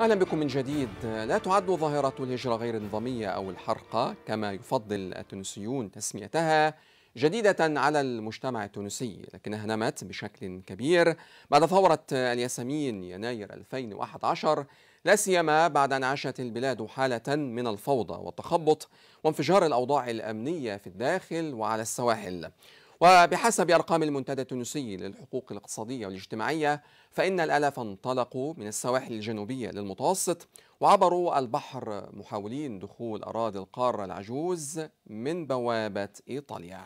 أهلا بكم من جديد لا تعد ظاهرة الهجرة غير النظامية أو الحرقة كما يفضل التونسيون تسميتها جديدة على المجتمع التونسي لكنها نمت بشكل كبير بعد ثورة الياسمين يناير 2011 لا سيما بعد أن عاشت البلاد حالة من الفوضى والتخبط وانفجار الأوضاع الأمنية في الداخل وعلى السواحل وبحسب أرقام المنتدى التونسي للحقوق الاقتصادية والاجتماعية فإن الألاف انطلقوا من السواحل الجنوبية للمتوسط وعبروا البحر محاولين دخول أراضي القارة العجوز من بوابة إيطاليا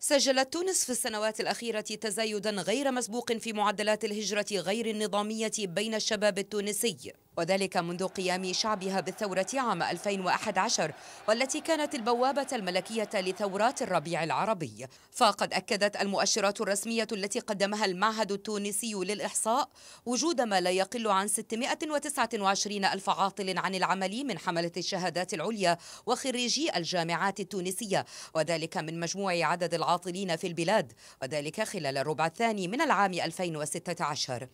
سجلت تونس في السنوات الأخيرة تزايدا غير مسبوق في معدلات الهجرة غير النظامية بين الشباب التونسي وذلك منذ قيام شعبها بالثورة عام 2011 والتي كانت البوابة الملكية لثورات الربيع العربي فقد أكدت المؤشرات الرسمية التي قدمها المعهد التونسي للإحصاء وجود ما لا يقل عن 629 ألف عاطل عن العمل من حملة الشهادات العليا وخريجي الجامعات التونسية وذلك من مجموع عدد العاطلين في البلاد وذلك خلال الربع الثاني من العام 2016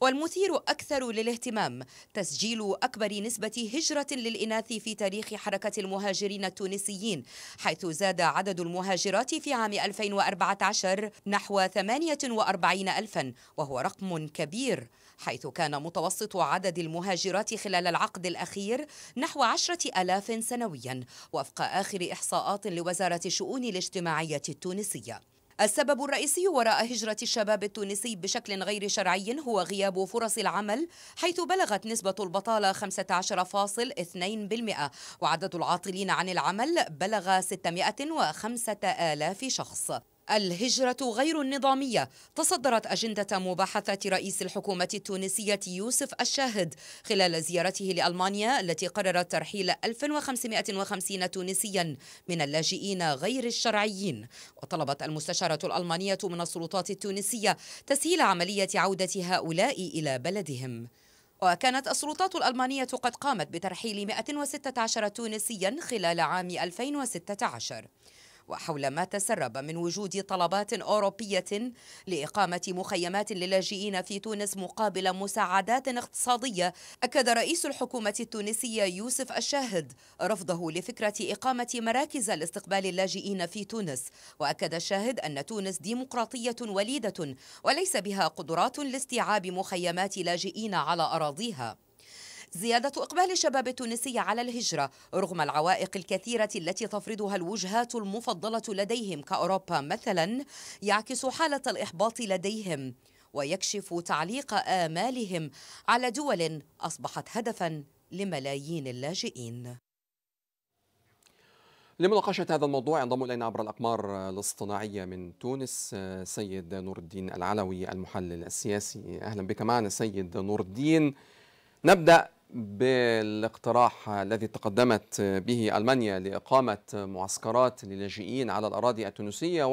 والمثير أكثر للاهتمام تسجيل أكبر نسبة هجرة للإناث في تاريخ حركة المهاجرين التونسيين حيث زاد عدد المهاجرات في عام 2014 نحو 48 ألفا وهو رقم كبير حيث كان متوسط عدد المهاجرات خلال العقد الأخير نحو عشرة ألاف سنويا وفق آخر إحصاءات لوزارة الشؤون الاجتماعية التونسية السبب الرئيسي وراء هجرة الشباب التونسي بشكل غير شرعي هو غياب فرص العمل حيث بلغت نسبة البطالة 15.2% وعدد العاطلين عن العمل بلغ 605 آلاف شخص الهجرة غير النظامية تصدرت أجندة مباحثة رئيس الحكومة التونسية يوسف الشاهد خلال زيارته لألمانيا التي قررت ترحيل 1550 تونسيا من اللاجئين غير الشرعيين وطلبت المستشارة الألمانية من السلطات التونسية تسهيل عملية عودة هؤلاء إلى بلدهم وكانت السلطات الألمانية قد قامت بترحيل 116 تونسيا خلال عام 2016 وحول ما تسرب من وجود طلبات أوروبية لإقامة مخيمات للاجئين في تونس مقابل مساعدات اقتصادية أكد رئيس الحكومة التونسية يوسف الشاهد رفضه لفكرة إقامة مراكز لاستقبال اللاجئين في تونس وأكد الشاهد أن تونس ديمقراطية وليدة وليس بها قدرات لاستيعاب مخيمات لاجئين على أراضيها زيادة إقبال الشباب التونسي على الهجرة رغم العوائق الكثيرة التي تفرضها الوجهات المفضلة لديهم كأوروبا مثلا يعكس حالة الإحباط لديهم ويكشف تعليق آمالهم على دول أصبحت هدفا لملايين اللاجئين لمناقشة هذا الموضوع ينضم إلينا عبر الأقمار الاصطناعية من تونس سيد نور الدين العلوي المحلل السياسي أهلا بك معنا سيد نور الدين نبدأ بالاقتراح الذي تقدمت به ألمانيا لإقامة معسكرات للاجئين على الأراضي التونسية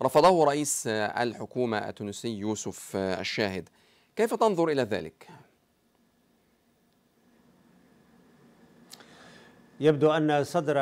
ورفضه رئيس الحكومة التونسي يوسف الشاهد كيف تنظر إلى ذلك؟ يبدو أن صدر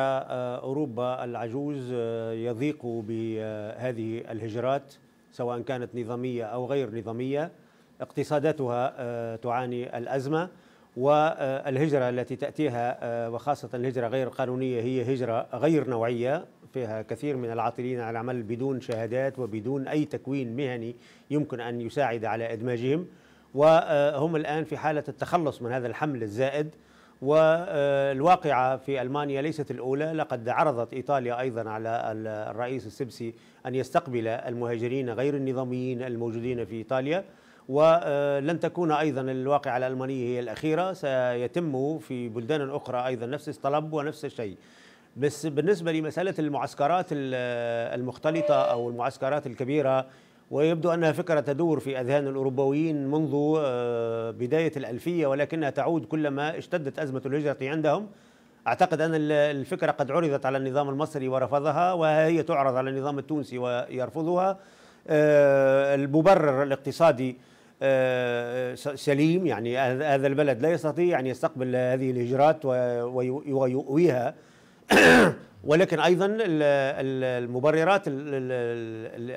أوروبا العجوز يضيق بهذه الهجرات سواء كانت نظامية أو غير نظامية اقتصاداتها تعاني الأزمة والهجرة التي تأتيها آه، وخاصة الهجرة غير قانونية هي هجرة غير نوعية فيها كثير من العاطلين عن العمل بدون شهادات وبدون أي تكوين مهني يمكن أن يساعد على إدماجهم وهم آه، الآن في حالة التخلص من هذا الحمل الزائد والواقعة آه، في ألمانيا ليست الأولى لقد عرضت إيطاليا أيضا على الرئيس السبسي أن يستقبل المهاجرين غير النظاميين الموجودين في إيطاليا ولن آه، تكون أيضا الواقعة الألمانية هي الأخيرة سيتم في بلدان أخرى أيضا نفس الطلب ونفس الشيء بس بالنسبة لمسألة المعسكرات آه، المختلطة أو المعسكرات الكبيرة ويبدو أنها فكرة تدور في أذهان الأوروبيين منذ آه، بداية الألفية ولكنها تعود كلما اشتدت أزمة الهجرة عندهم أعتقد أن الفكرة قد عرضت على النظام المصري ورفضها وهي تعرض على النظام التونسي ويرفضها المبرر الاقتصادي آه، سليم يعني هذا البلد لا يستطيع أن يستقبل هذه الهجرات ويؤويها ولكن أيضا المبررات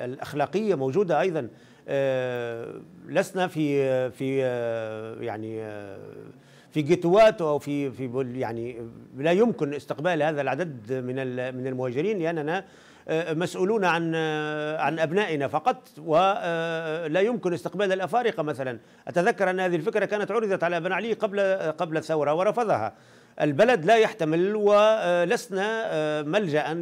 الأخلاقية موجودة أيضا آه، لسنا في في آه، يعني في جيتوات او في في يعني لا يمكن استقبال هذا العدد من من المهاجرين لاننا مسؤولون عن عن أبنائنا فقط ولا آه، يمكن استقبال الأفارقة مثلا أتذكر أن هذه الفكرة كانت عرضت على بن علي قبل قبل الثورة ورفضها البلد لا يحتمل ولسنا آه، آه، ملجا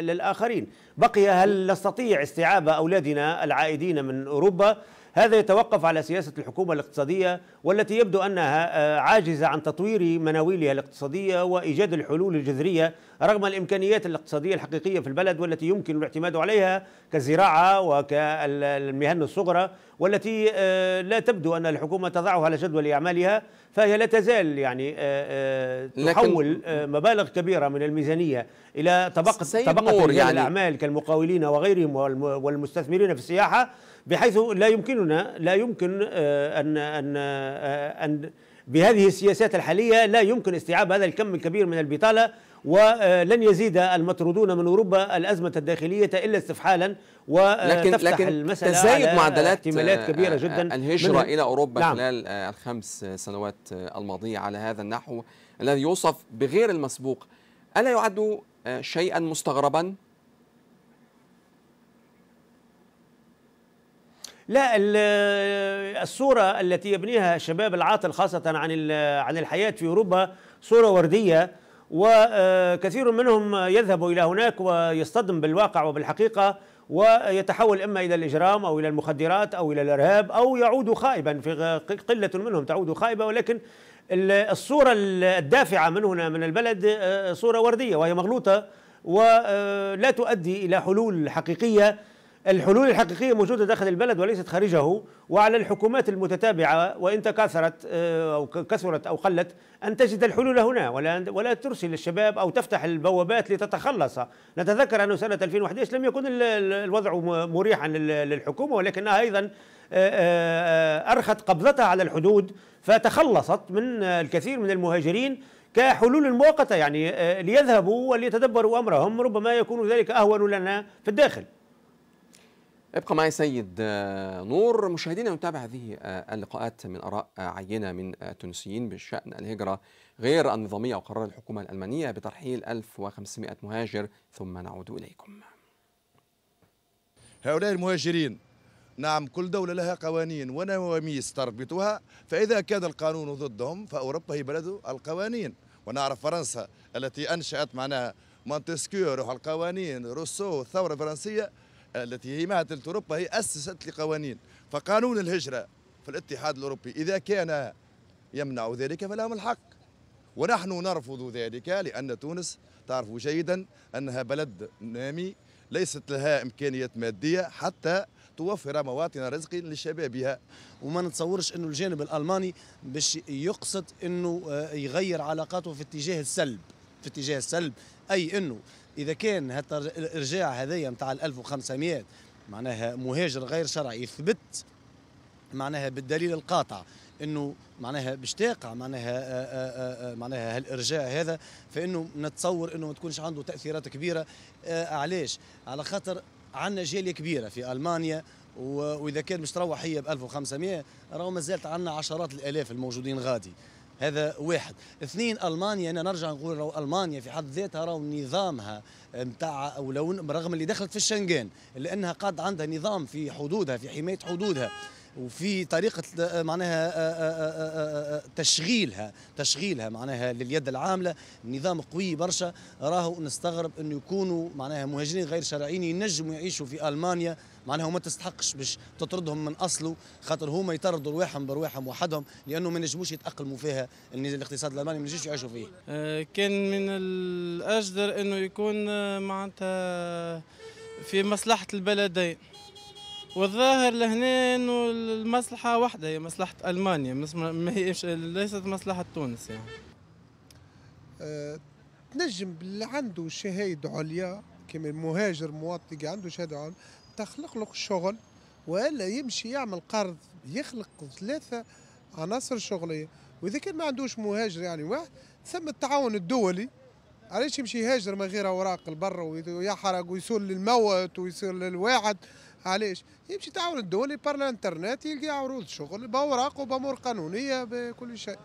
للاخرين بقي هل نستطيع استيعاب اولادنا العائدين من اوروبا هذا يتوقف على سياسة الحكومة الاقتصادية والتي يبدو أنها آه، عاجزة عن تطوير مناويلها الاقتصادية وإيجاد الحلول الجذرية رغم الإمكانيات الاقتصادية الحقيقية في البلد والتي يمكن الاعتماد عليها كالزراعة وكالمهن الصغرى والتي آه، لا تبدو أن الحكومة تضعها على جدول أعمالها فهي لا تزال يعني آه، آه، تحول آه، مبالغ كبيره من الميزانيه إلى طبقة طبقة رجال يعني الأعمال كالمقاولين وغيرهم والمستثمرين في السياحة بحيث لا يمكننا لا يمكن أن أن أن بهذه السياسات الحالية لا يمكن استيعاب هذا الكم الكبير من البطالة ولن يزيد المطرودون من اوروبا الازمه الداخليه الا استفحالا ولكن لكن تزايد معدلات احتمالات آه، كبيره جدا آه، الهجره الى اوروبا نعم. خلال الخمس سنوات آه، الماضيه على هذا النحو الذي يوصف بغير المسبوق الا يعد شيئا مستغربا لا الصورة التي يبنيها الشباب العاطل خاصة عن عن الحياة في أوروبا صورة وردية وكثير منهم يذهب إلى هناك ويصطدم بالواقع وبالحقيقة ويتحول إما إلى الإجرام أو إلى المخدرات أو إلى الإرهاب أو يعود خائبا في قلة منهم تعود خائبة ولكن الصورة الدافعة من هنا من البلد آه، صورة وردية وهي مغلوطة ولا آه، تؤدي إلى حلول حقيقية الحلول الحقيقية موجودة داخل البلد وليست خارجه وعلى الحكومات المتتابعة وإن تكاثرت آه، أو كثرت أو قلت أن تجد الحلول هنا ولا ولا ترسل الشباب أو تفتح البوابات لتتخلص نتذكر أنه سنة 2011 لم يكن الوضع مريحا للحكومة ولكنها أيضا آه، آه، أرخت قبضتها على الحدود فتخلصت من الكثير من المهاجرين كحلول مؤقتة يعني ليذهبوا وليتدبروا أمرهم ربما يكون ذلك أهون لنا في الداخل ابقى معي سيد آه، نور مشاهدينا نتابع هذه آه، اللقاءات من آراء آه، عينة من التونسيين بشأن الهجرة غير النظامية وقرار الحكومة الألمانية بترحيل 1500 مهاجر ثم نعود إليكم هؤلاء المهاجرين نعم كل دولة لها قوانين ونواميس تربطها فإذا كان القانون ضدهم فأوروبا هي بلد القوانين ونعرف فرنسا التي أنشأت معناها مونتسكيو روح القوانين روسو الثورة الفرنسية التي هي معهد أوروبا هي أسست لقوانين فقانون الهجرة في الاتحاد الأوروبي إذا كان يمنع ذلك فلهم الحق ونحن نرفض ذلك لأن تونس تعرف جيدا أنها بلد نامي ليست لها إمكانيات مادية حتى توفر مواطن رزق لشبابها وما نتصورش أنه الجانب الألماني باش يقصد أنه آه، يغير علاقاته في اتجاه السلب في اتجاه السلب أي أنه اذا كان الارجاع هذايا نتاع ال 1500 معناها مهاجر غير شرعي يثبت معناها بالدليل القاطع انه معناها باش تقع معناها آآ آه، آآ آه، آه، معناها هالارجاع هذا فانه نتصور انه ما تكونش عنده تاثيرات كبيره علاش على خاطر عندنا جاليه كبيره في المانيا واذا كان مش تروح هي ب 1500 راهو مازالت عندنا عشرات الالاف الموجودين غادي هذا واحد اثنين المانيا انا نرجع نقول رو المانيا في حد ذاتها راهو نظامها نتاع لو رغم اللي دخلت في الشنغان لانها قاد عندها نظام في حدودها في حمايه حدودها وفي طريقه آه، معناها آه، آه، تشغيلها تشغيلها معناها لليد العامله نظام قوي برشا راهو نستغرب انه يكونوا معناها مهاجرين غير شرعيين ينجموا يعيشوا في المانيا معناها وما تستحقش باش تطردهم من اصله خاطر هما يطردوا رواحهم برواحهم وحدهم لانه ما نجموش يتاقلموا فيها الاقتصاد الالماني ما نجموش يعيشوا فيه. كان من الاجدر انه يكون معناتها في مصلحه البلدين. والظاهر لهنا انه المصلحه واحده هي مصلحه المانيا ما هيش ليست مصلحه تونس يعني. أه تنجم اللي عنده شهايد عليا كما مهاجر مواطن عنده شهاده عليا تخلق له شغل والا يمشي يعمل قرض يخلق ثلاثه عناصر شغليه واذا كان ما عندوش مهاجر يعني واحد ثم التعاون الدولي علاش يمشي يهاجر من غير اوراق البر ويحرق ويصير للموت ويصير للواحد علاش يمشي تعاون الدول يبر الانترنت يلقى عروض شغل باوراق وبامور قانونيه بكل شيء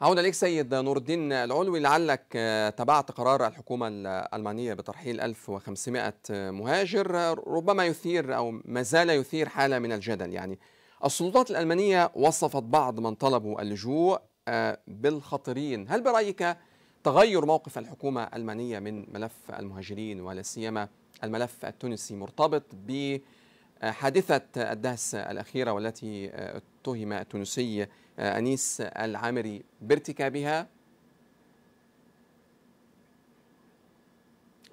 عودة لك سيد نور الدين العلوي لعلك آه، تابعت قرار الحكومة الألمانية بترحيل 1500 مهاجر ربما يثير أو ما زال يثير حالة من الجدل يعني السلطات الألمانية وصفت بعض من طلبوا اللجوء آه، بالخطرين هل برأيك تغير موقف الحكومة الألمانية من ملف المهاجرين ولا سيما الملف التونسي مرتبط بحادثة الدهس الأخيرة والتي اتهم التونسي أنيس العامري بارتكابها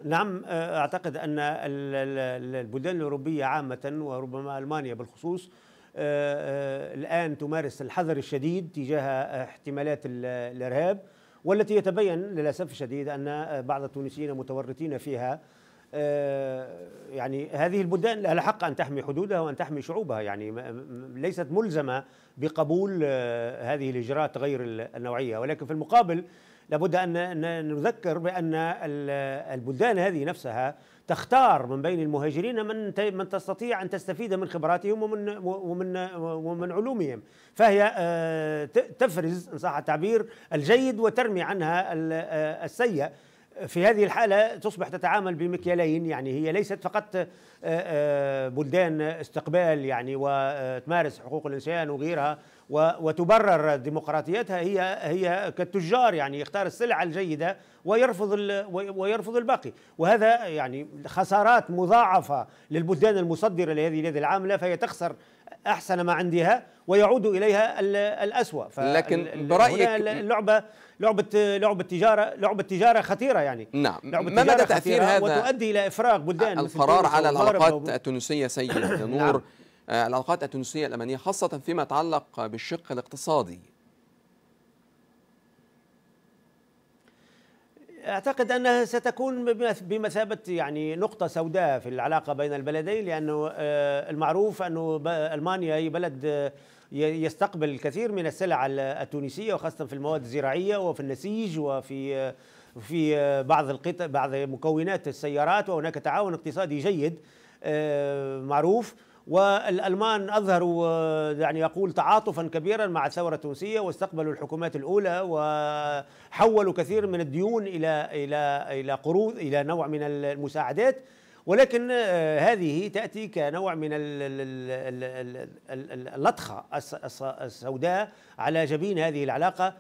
نعم أعتقد أن البلدان الأوروبية عامة وربما ألمانيا بالخصوص آه، آه، الآن تمارس الحذر الشديد تجاه احتمالات الإرهاب والتي يتبين للاسف الشديد ان بعض التونسيين متورطين فيها آه، يعني هذه البلدان لها الحق ان تحمي حدودها وان تحمي شعوبها يعني ليست ملزمه بقبول آه، هذه الاجراءات غير النوعيه ولكن في المقابل لابد أن نذكر بأن البلدان هذه نفسها تختار من بين المهاجرين من من تستطيع ان تستفيد من خبراتهم ومن ومن ومن علومهم، فهي آه، تفرز ان صح التعبير الجيد وترمي عنها آه، السيء في هذه الحالة تصبح تتعامل بمكيالين يعني هي ليست فقط آه، آه، بلدان استقبال يعني وتمارس حقوق الإنسان وغيرها وتبرر ديمقراطيتها هي هي كالتجار يعني يختار السلعة الجيدة ويرفض ويرفض الباقي وهذا يعني خسارات مضاعفة للبلدان المصدرة لهذه اليد العاملة فهي تخسر احسن ما عندها ويعود اليها الاسوا لكن برايك اللعبه لعبه لعبه تجاره لعبه تجاره خطيره يعني نعم لعبة ما مدى تاثير هذا وتؤدي الى افراغ بلدان القرار على نعم. آه، العلاقات التونسيه سيد نور نعم. العلاقات التونسيه الامنيه خاصه فيما يتعلق بالشق الاقتصادي اعتقد انها ستكون بمثابه يعني نقطه سوداء في العلاقه بين البلدين لانه آه، المعروف انه المانيا هي بلد آه، يستقبل الكثير من السلع التونسيه وخاصه في المواد الزراعيه وفي النسيج وفي آه، في بعض القطع بعض مكونات السيارات وهناك تعاون اقتصادي جيد معروف والألمان أظهروا آه، يعني أقول تعاطفا كبيرا مع الثورة التونسية واستقبلوا الحكومات الأولى وحولوا كثير من الديون إلى إلى إلى قروض إلى نوع من المساعدات ولكن آه، هذه تأتي كنوع من اللطخة السوداء على جبين هذه العلاقة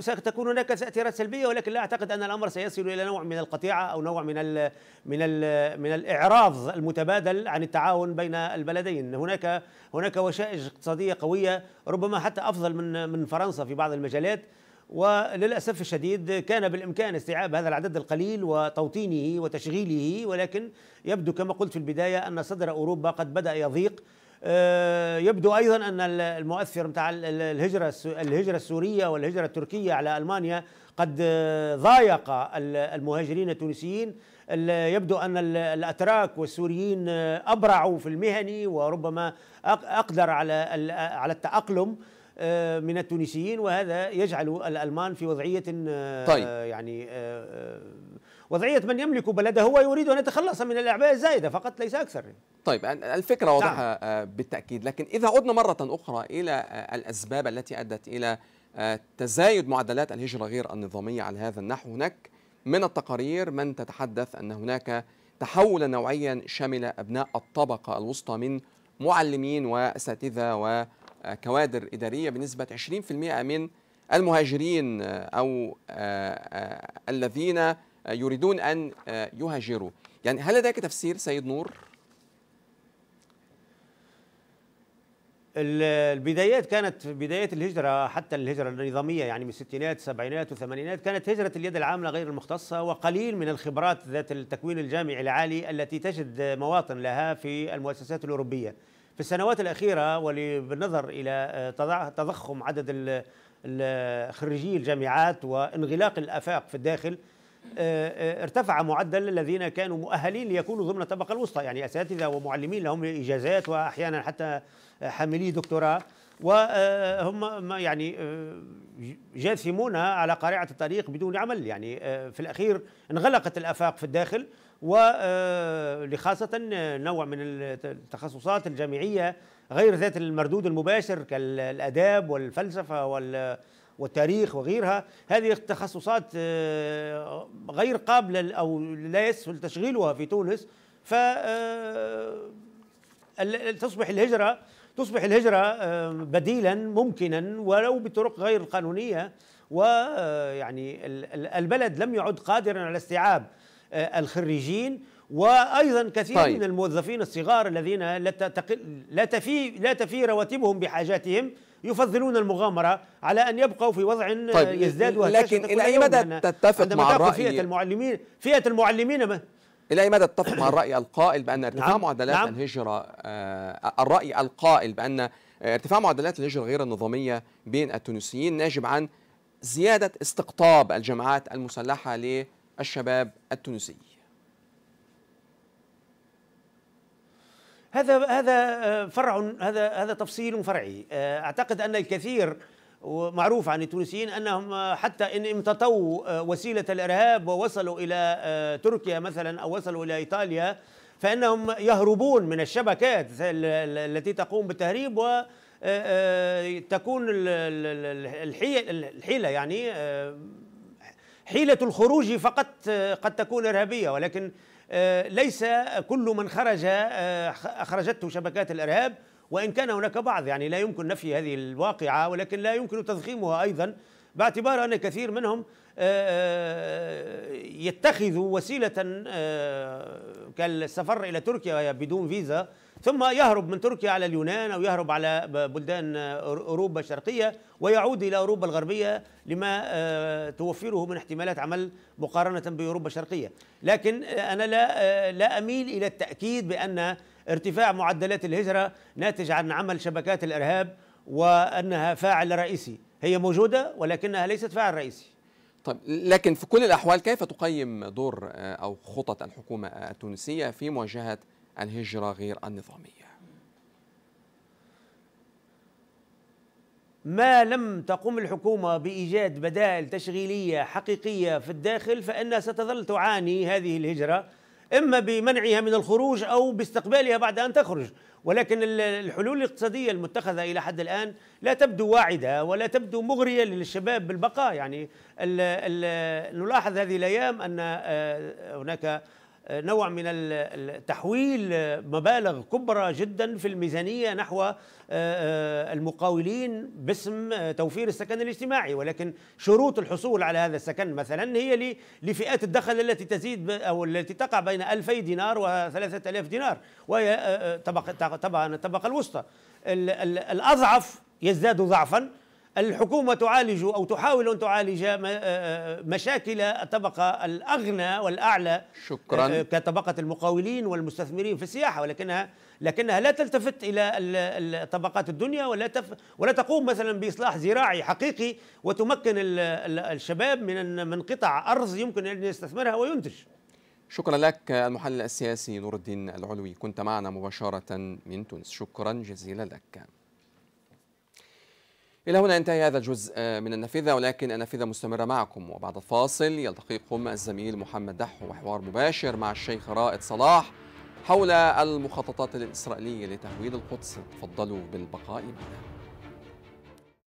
ستكون هناك تاثيرات سلبيه ولكن لا اعتقد ان الامر سيصل الى نوع من القطيعه او نوع من ال من ال من الاعراض المتبادل عن التعاون بين البلدين هناك هناك وشائج اقتصاديه قويه ربما حتى افضل من من فرنسا في بعض المجالات وللاسف الشديد كان بالامكان استيعاب هذا العدد القليل وتوطينه وتشغيله ولكن يبدو كما قلت في البدايه ان صدر اوروبا قد بدا يضيق آه، يبدو ايضا ان المؤثر نتاع الهجره الهجره السوريه والهجره التركيه على المانيا قد ضايق المهاجرين التونسيين يبدو ان الاتراك والسوريين ابرعوا في المهني وربما اقدر على على التاقلم آه، من التونسيين وهذا يجعل الالمان في وضعيه آه، طيب. يعني وضعية من يملك بلده هو يريد أن يتخلص من الأعباء الزائدة فقط ليس أكثر طيب الفكرة نعم. واضحة آه، بالتأكيد لكن إذا عدنا مرة أخرى إلى آه، الأسباب التي أدت إلى آه، تزايد معدلات الهجرة غير النظامية على هذا النحو هناك من التقارير من تتحدث أن هناك تحولا نوعيا شمل أبناء الطبقة الوسطى من معلمين وأساتذة وكوادر إدارية بنسبة 20% من المهاجرين أو الذين يريدون أن آه، يهاجروا يعني هل لديك تفسير سيد نور؟ البدايات كانت بداية الهجرة حتى الهجرة النظامية يعني من الستينات السبعينات والثمانينات كانت هجرة اليد العاملة غير المختصة وقليل من الخبرات ذات التكوين الجامعي العالي التي تجد مواطن لها في المؤسسات الأوروبية في السنوات الأخيرة وبالنظر إلى آه، تضخم عدد خريجي الجامعات وانغلاق الآفاق في الداخل آه، آه، ارتفع معدل الذين كانوا مؤهلين ليكونوا ضمن الطبقه الوسطى يعني اساتذه ومعلمين لهم اجازات واحيانا حتى حاملي دكتوراه وهم يعني آه، جاثمون على قارعه الطريق بدون عمل يعني في الاخير انغلقت الافاق في الداخل ولخاصه نوع من التخصصات الجامعيه غير ذات المردود المباشر كالاداب والفلسفه وال والتاريخ وغيرها هذه التخصصات آه، غير قابلة أو لا يسهل تشغيلها في تونس ف آه، تصبح الهجرة تصبح الهجرة آه، بديلا ممكنا ولو بطرق غير قانونية ويعني البلد لم يعد قادرا على استيعاب الخريجين وايضا كثير طيب. من الموظفين الصغار الذين لا تفي لا تفي رواتبهم بحاجاتهم يفضلون المغامرة على أن يبقوا في وضع طيب يزداد لكن إلى أي مدى تتفق مع الرأي فئة المعلمين فئة المعلمين إلى أي مدى تتفق مع الرأي القائل بأن ارتفاع نعم معدلات نعم الهجرة آه الرأي القائل بأن ارتفاع معدلات الهجرة غير النظامية بين التونسيين ناجم عن زيادة استقطاب الجماعات المسلحة للشباب التونسي هذا هذا آه، فرع هذا هذا تفصيل فرعي آه، اعتقد ان الكثير معروف عن التونسيين انهم آه، حتى ان امتطوا وسيله الارهاب ووصلوا الى تركيا مثلا او وصلوا الى ايطاليا فانهم يهربون من الشبكات التي تقوم بالتهريب و تكون الحيله يعني حيله الخروج فقط قد تكون ارهابيه ولكن آه، ليس كل من خرج آه، أخرجته شبكات الإرهاب وإن كان هناك بعض يعني لا يمكن نفي هذه الواقعة ولكن لا يمكن تضخيمها أيضا باعتبار أن كثير منهم آه، آه، يتخذوا وسيلة آه، كالسفر إلى تركيا بدون فيزا ثم يهرب من تركيا على اليونان أو يهرب على بلدان أوروبا الشرقية ويعود إلى أوروبا الغربية لما توفره من احتمالات عمل مقارنة بأوروبا الشرقية لكن أنا لا, لا أميل إلى التأكيد بأن ارتفاع معدلات الهجرة ناتج عن عمل شبكات الإرهاب وأنها فاعل رئيسي هي موجوده ولكنها ليست فاعل رئيسي طيب لكن في كل الاحوال كيف تقيم دور آه، او خطط الحكومه التونسيه في مواجهه الهجره غير النظاميه ما لم تقوم الحكومه بايجاد بدائل تشغيليه حقيقيه في الداخل فانها ستظل تعاني هذه الهجره إما بمنعها من الخروج أو باستقبالها بعد أن تخرج ولكن الحلول الاقتصادية المتخذة إلى حد الآن لا تبدو واعدة ولا تبدو مغرية للشباب بالبقاء يعني الـ الـ نلاحظ هذه الأيام أن آه، هناك نوع من تحويل مبالغ كبرى جدا في الميزانيه نحو آه، آه، المقاولين باسم آه، توفير السكن الاجتماعي ولكن شروط الحصول على هذا السكن مثلا هي لفئات الدخل التي تزيد او التي تقع بين 2000 دينار و3000 دينار وهي طبعا الطبقه الوسطى الاضعف يزداد ضعفا الحكومة تعالج أو تحاول أن تعالج آه، آه، مشاكل الطبقة الأغنى والأعلى شكرا آه، كطبقة المقاولين والمستثمرين في السياحة ولكنها لكنها لا تلتفت إلى طبقات الدنيا ولا تف ولا تقوم مثلا بإصلاح زراعي حقيقي وتمكن الشباب من من قطع أرض يمكن أن يستثمرها وينتج شكرا لك المحلل السياسي نور الدين العلوي كنت معنا مباشرة من تونس شكرا جزيلا لك إلى هنا ينتهي هذا الجزء آه، من النافذة ولكن النافذة مستمرة معكم وبعد الفاصل يلتقيكم الزميل محمد دحو وحوار مباشر مع الشيخ رائد صلاح حول المخططات الإسرائيلية لتهويد القدس تفضلوا بالبقاء معنا